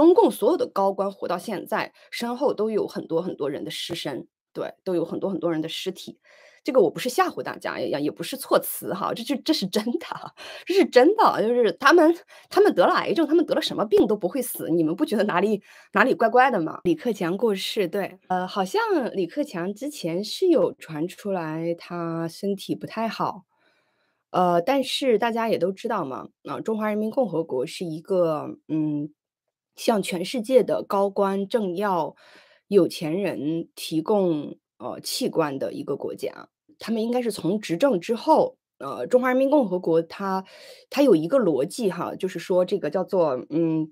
中共所有的高官活到现在，身后都有很多很多人的尸身，对，都有很多很多人的尸体。这个我不是吓唬大家，也也不是措辞哈，这这这是真的，这是真的，就是他们他们得了癌症，他们得了什么病都不会死。你们不觉得哪里哪里怪怪的吗？李克强过世，对，呃，好像李克强之前是有传出来他身体不太好，呃，但是大家也都知道嘛，啊，中华人民共和国是一个，嗯。向全世界的高官政要、有钱人提供呃器官的一个国家，他们应该是从执政之后，呃，中华人民共和国它它有一个逻辑哈，就是说这个叫做嗯，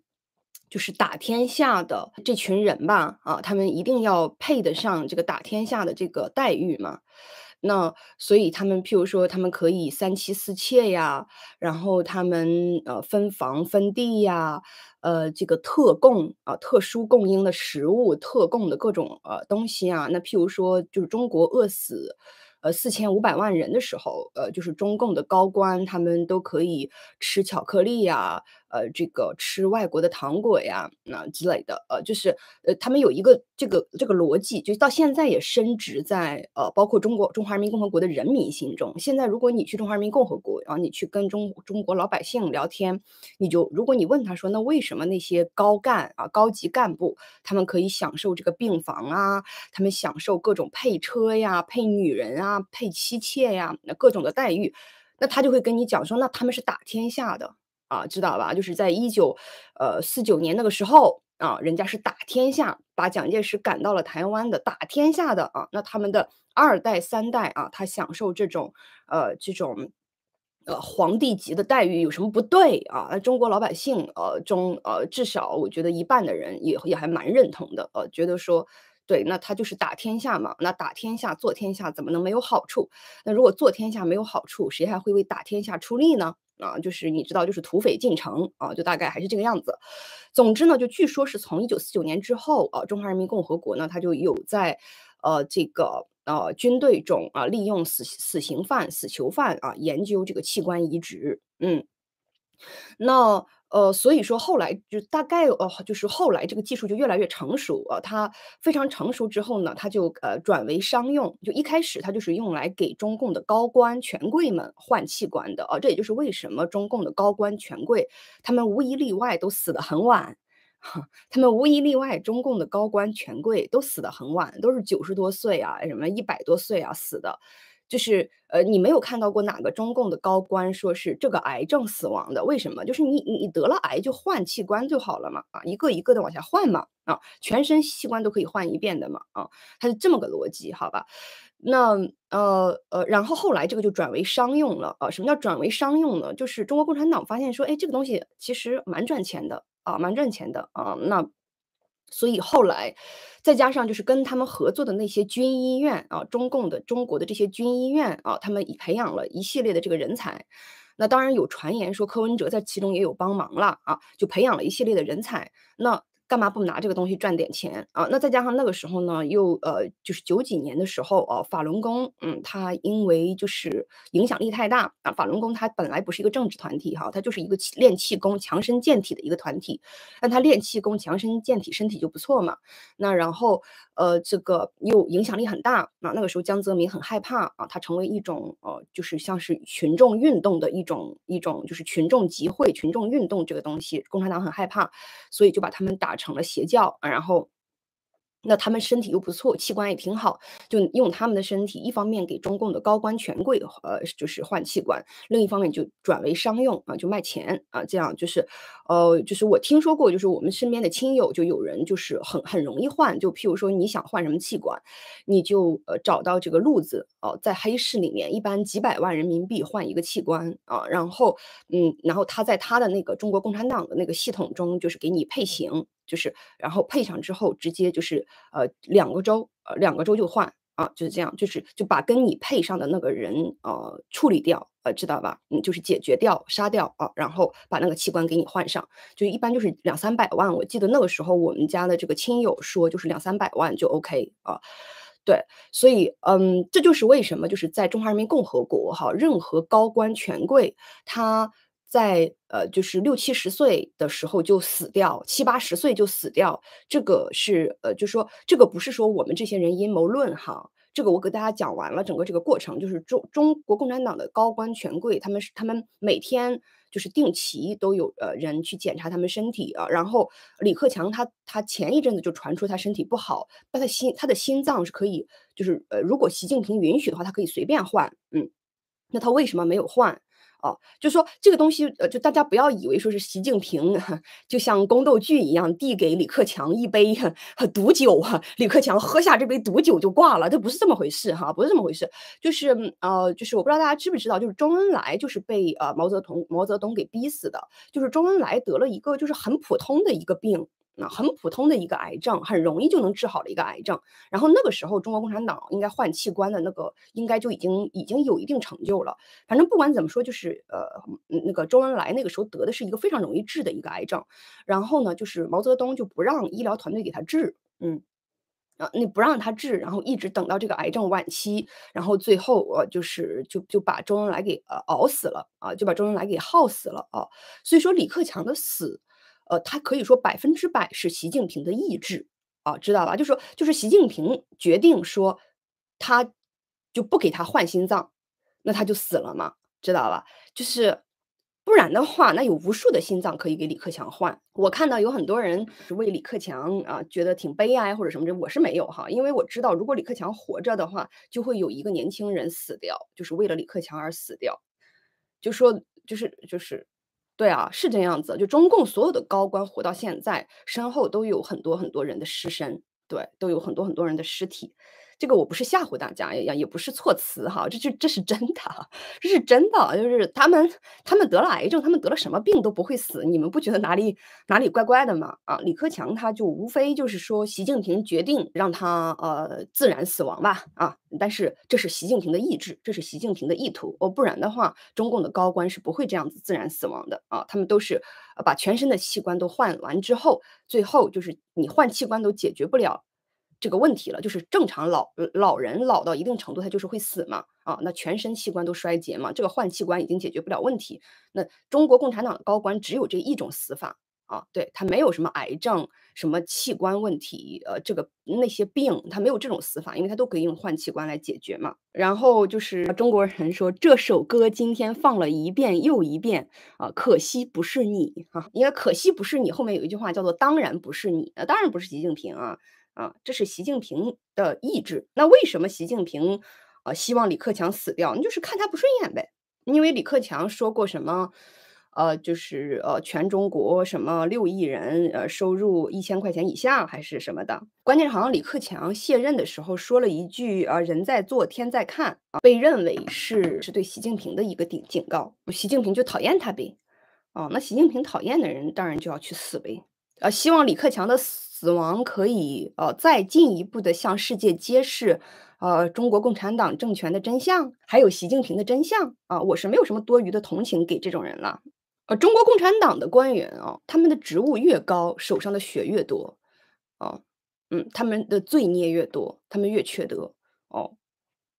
就是打天下的这群人吧啊，他们一定要配得上这个打天下的这个待遇嘛，那所以他们譬如说他们可以三妻四妾呀，然后他们呃分房分地呀。呃，这个特供啊，特殊供应的食物，特供的各种呃东西啊，那譬如说，就是中国饿死，呃，四千五百万人的时候，呃，就是中共的高官他们都可以吃巧克力呀。呃，这个吃外国的糖果呀，那之类的，呃，就是，呃，他们有一个这个这个逻辑，就到现在也深植在呃，包括中国中华人民共和国的人民心中。现在如果你去中华人民共和国，然后你去跟中中国老百姓聊天，你就如果你问他说，那为什么那些高干啊、高级干部他们可以享受这个病房啊，他们享受各种配车呀、配女人啊、配妻妾呀，那各种的待遇，那他就会跟你讲说，那他们是打天下的。啊，知道吧？就是在一九，呃，四九年那个时候啊，人家是打天下，把蒋介石赶到了台湾的，打天下的啊。那他们的二代、三代啊，他享受这种呃这种呃皇帝级的待遇，有什么不对啊？那中国老百姓呃中呃，至少我觉得一半的人也也还蛮认同的，呃，觉得说对，那他就是打天下嘛，那打天下做天下怎么能没有好处？那如果做天下没有好处，谁还会为打天下出力呢？啊，就是你知道，就是土匪进城啊，就大概还是这个样子。总之呢，就据说是从一九四九年之后啊，中华人民共和国呢，它就有在，呃，这个呃军队中啊，利用死死刑犯、死囚犯啊，研究这个器官移植。嗯，那。呃，所以说后来就大概呃，就是后来这个技术就越来越成熟啊，它非常成熟之后呢，它就呃转为商用。就一开始它就是用来给中共的高官权贵们换器官的啊，这也就是为什么中共的高官权贵他们无一例外都死得很晚，他们无一例外，中共的高官权贵都死得很晚，都是九十多岁啊，什么一百多岁啊死的。就是，呃，你没有看到过哪个中共的高官说是这个癌症死亡的？为什么？就是你你得了癌就换器官就好了嘛？啊，一个一个的往下换嘛？啊，全身器官都可以换一遍的嘛？啊，它是这么个逻辑，好吧？那呃呃，然后后来这个就转为商用了。啊。什么叫转为商用呢？就是中国共产党发现说，哎，这个东西其实蛮赚钱的啊，蛮赚钱的啊。那所以后来，再加上就是跟他们合作的那些军医院啊，中共的中国的这些军医院啊，他们已培养了一系列的这个人才。那当然有传言说柯文哲在其中也有帮忙了啊，就培养了一系列的人才。那。干嘛不拿这个东西赚点钱啊？那再加上那个时候呢，又呃，就是九几年的时候，哦，法轮功，嗯，它因为就是影响力太大啊。法轮功它本来不是一个政治团体哈，它就是一个练气功、强身健体的一个团体。那它练气功、强身健体，身体就不错嘛。那然后呃，这个又影响力很大。啊。那个时候江泽民很害怕啊，他成为一种呃，就是像是群众运动的一种一种，就是群众集会、群众运动这个东西，共产党很害怕，所以就把他们打。成了邪教，然后那他们身体又不错，器官也挺好，就用他们的身体，一方面给中共的高官权贵，呃，就是换器官；另一方面就转为商用啊，就卖钱啊。这样就是，呃，就是我听说过，就是我们身边的亲友就有人就是很很容易换。就譬如说你想换什么器官，你就呃找到这个路子哦，在黑市里面，一般几百万人民币换一个器官啊。然后嗯，然后他在他的那个中国共产党的那个系统中，就是给你配型。就是，然后配上之后，直接就是呃，两个周，呃，两个周就换啊，就是这样，就是就把跟你配上的那个人呃处理掉，呃，知道吧？嗯，就是解决掉、杀掉啊，然后把那个器官给你换上，就一般就是两三百万。我记得那个时候我们家的这个亲友说，就是两三百万就 OK 啊。对，所以嗯，这就是为什么就是在中华人民共和国哈，任何高官权贵他。在呃，就是六七十岁的时候就死掉，七八十岁就死掉，这个是呃，就说这个不是说我们这些人阴谋论哈，这个我给大家讲完了整个这个过程，就是中中国共产党的高官权贵，他们是他们每天就是定期都有呃人去检查他们身体啊，然后李克强他他前一阵子就传出他身体不好，他他心他的心脏是可以，就是呃如果习近平允许的话，他可以随便换，嗯，那他为什么没有换？哦，就说这个东西，呃，就大家不要以为说是习近平 就像宫斗剧一样，递给李克强一杯毒酒啊，李克强喝下这杯毒酒就挂了，这不是这么回事哈，不是这么回事，就是呃，就是我不知道大家知不知道，就是周恩来就是被呃毛泽东毛泽东给逼死的，就是周恩来得了一个就是很普通的一个病。那很普通的一个癌症，很容易就能治好了一个癌症。然后那个时候，中国共产党应该换器官的那个应该就已经已经有一定成就了。反正不管怎么说，就是呃，那个周恩来那个时候得的是一个非常容易治的一个癌症。然后呢，就是毛泽东就不让医疗团队给他治，嗯，啊，那不让他治，然后一直等到这个癌症晚期，然后最后呃，就是就就把周恩来给熬死了啊，就把周恩来给耗死了啊。所以说李克强的死。呃，他可以说百分之百是习近平的意志，啊，知道吧？就说就是习近平决定说，他就不给他换心脏，那他就死了嘛，知道吧？就是不然的话，那有无数的心脏可以给李克强换。我看到有很多人是为李克强啊觉得挺悲哀或者什么的，我是没有哈，因为我知道如果李克强活着的话，就会有一个年轻人死掉，就是为了李克强而死掉，就说就是就是。对啊，是这样子。就中共所有的高官活到现在，身后都有很多很多人的尸身，对，都有很多很多人的尸体。这个我不是吓唬大家，也也不是措辞哈，这这这是真的，这是真的，就是他们他们得了癌症，他们得了什么病都不会死，你们不觉得哪里哪里怪怪的吗？啊，李克强他就无非就是说习近平决定让他呃自然死亡吧啊，但是这是习近平的意志，这是习近平的意图哦，不然的话，中共的高官是不会这样子自然死亡的啊，他们都是把全身的器官都换完之后，最后就是你换器官都解决不了。这个问题了，就是正常老老人老到一定程度，他就是会死嘛啊，那全身器官都衰竭嘛，这个换器官已经解决不了问题。那中国共产党的高官只有这一种死法啊，对他没有什么癌症、什么器官问题，呃，这个那些病他没有这种死法，因为他都可以用换器官来解决嘛。然后就是中国人说这首歌今天放了一遍又一遍啊，可惜不是你啊，因为可惜不是你后面有一句话叫做当然不是你，那当然不是习近平啊。啊，这是习近平的意志。那为什么习近平啊希望李克强死掉？你就是看他不顺眼呗。因为李克强说过什么？呃，就是呃，全中国什么六亿人，呃，收入一千块钱以下还是什么的。关键是好像李克强卸任的时候说了一句啊，人在做天在看啊，被认为是是对习近平的一个警警告。习近平就讨厌他呗。哦，那习近平讨厌的人当然就要去死呗。啊，希望李克强的死。死亡可以呃再进一步的向世界揭示，呃中国共产党政权的真相，还有习近平的真相啊！我是没有什么多余的同情给这种人了。呃，中国共产党的官员啊，他们的职务越高，手上的血越多，哦，嗯，他们的罪孽越多，他们越缺德哦。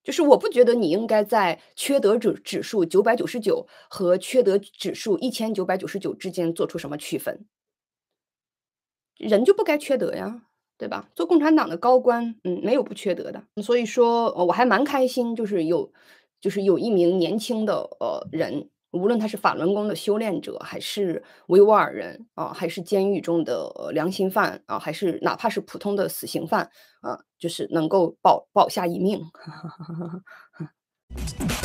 就是我不觉得你应该在缺德指指数九百九十九和缺德指数一千九百九十九之间做出什么区分。人就不该缺德呀，对吧？做共产党的高官，嗯，没有不缺德的。所以说，我还蛮开心，就是有，就是有一名年轻的呃人，无论他是法轮功的修炼者，还是维吾尔人啊，还是监狱中的良心犯啊，还是哪怕是普通的死刑犯啊，就是能够保保下一命。